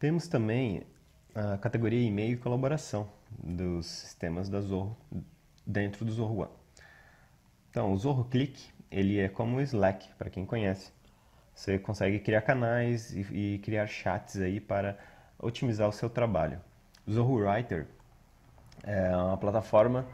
Temos também a categoria e-mail e colaboração dos sistemas da Zorro dentro do Zorro One. Então, o Zorro Click ele é como o Slack, para quem conhece. Você consegue criar canais e, e, criar chats aí para otimizar o seu trabalho. O Zorro Writer é uma plataforma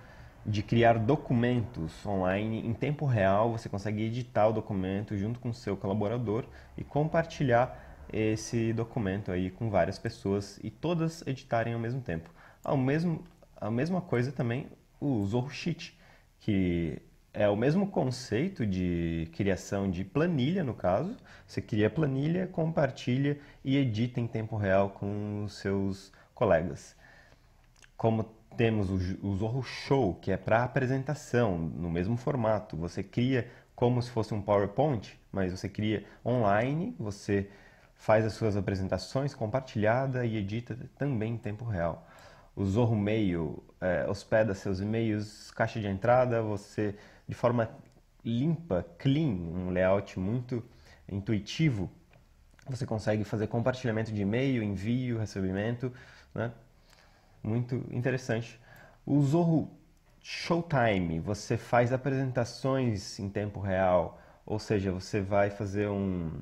de criar documentos online em tempo real. Você consegue editar o documento junto com o seu colaborador e compartilhar esse documento aí com várias pessoas e todas editarem ao mesmo tempo. Ao mesmo, a mesma coisa também o Zorro Sheet, que é o mesmo conceito de criação de planilha, no caso. Você cria planilha, compartilha e edita em tempo real com os seus colegas. Como temos o, o Zorro Show, que é para apresentação, no mesmo formato. Você cria como se fosse um PowerPoint, mas você cria online, você faz as suas apresentações compartilhada e edita também em tempo real. O Zorro Mail é, hospeda seus e-mails, caixa de entrada, você de forma limpa, clean, um layout muito intuitivo. Você consegue fazer compartilhamento de e-mail, envio, recebimento, né? Muito interessante. O Zorro Showtime, você faz apresentações em tempo real, ou seja, você vai fazer um,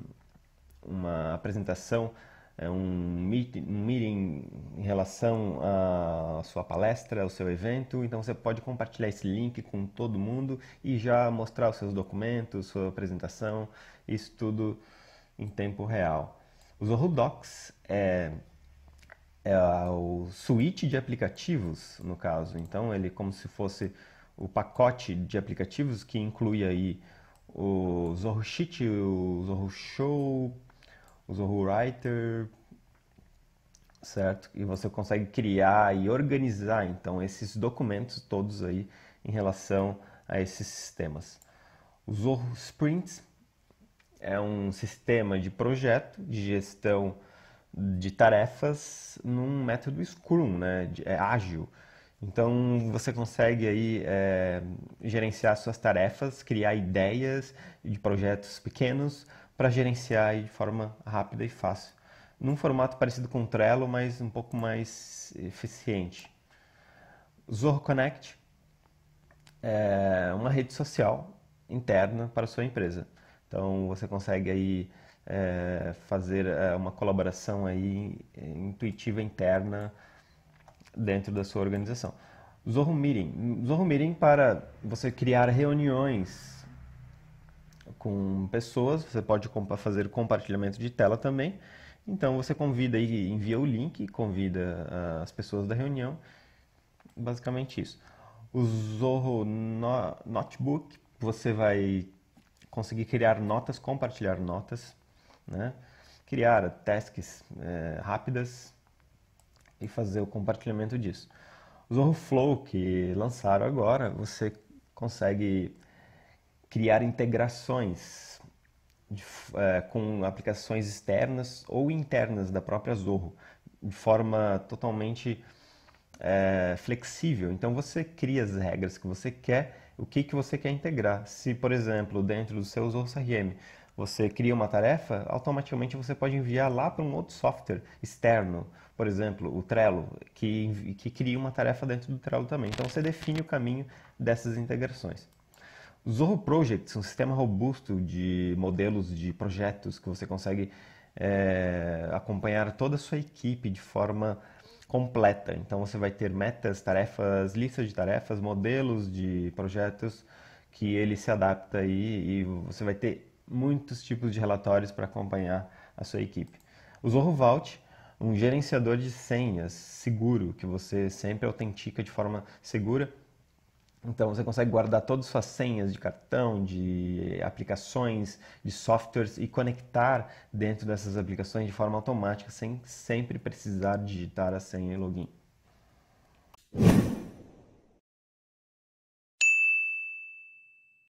uma apresentação, é, um meeting, em relação à sua palestra, ao seu evento. Então você pode compartilhar esse link com todo mundo e já mostrar os seus documentos, sua apresentação, isso tudo em tempo real. O Zoho Docs é, é o suíte de aplicativos, no caso. Então ele é como se fosse o pacote de aplicativos que inclui aí o Zorro Sheet, o Zorro Show, usa o Writer, certo? E você consegue criar e organizar então esses documentos todos aí em relação a esses sistemas. O Zorro Sprints é um sistema de projeto de gestão de tarefas num método Scrum, né? É ágil. Então você consegue aí é, gerenciar suas tarefas, criar ideias de projetos pequenos para gerenciar de forma rápida e fácil. Num formato parecido com o Trello, mas um pouco mais eficiente. Zorro Connect é uma rede social interna para a sua empresa. Então você consegue aí é, fazer é, uma colaboração aí é, intuitiva interna dentro da sua organização. Zorro Meeting. Zorro Meeting para você criar reuniões com pessoas, você pode fazer compartilhamento de tela também. Então você convida e envia o link, convida ah, as pessoas da reunião, basicamente isso. O Zorro no Notebook, você vai conseguir criar notas, compartilhar notas, né? criar tasks é, rápidas e fazer o compartilhamento disso. O Zorro Flow, que lançaram agora, você consegue criar integrações de, uh, com aplicações externas ou internas da própria Zorro, de forma totalmente uh, flexível. Então você cria as regras que você quer, o que, que você quer integrar. Se, por exemplo, dentro do seu Zorro CRM você cria uma tarefa, automaticamente você pode enviar lá para um outro software externo, por exemplo, o Trello, que, que cria uma tarefa dentro do Trello também. Então você define o caminho dessas integrações. Zorro Projects, um sistema robusto de modelos de projetos que você consegue é, acompanhar toda a sua equipe de forma completa. Então você vai ter metas, tarefas, listas de tarefas, modelos de projetos que ele se adapta aí e você vai ter muitos tipos de relatórios para acompanhar a sua equipe. O Zorro Vault, um gerenciador de senhas seguro que você sempre autentica de forma segura então você consegue guardar todas as suas senhas de cartão, de aplicações, de softwares e conectar dentro dessas aplicações de forma automática sem sempre precisar digitar a senha e login.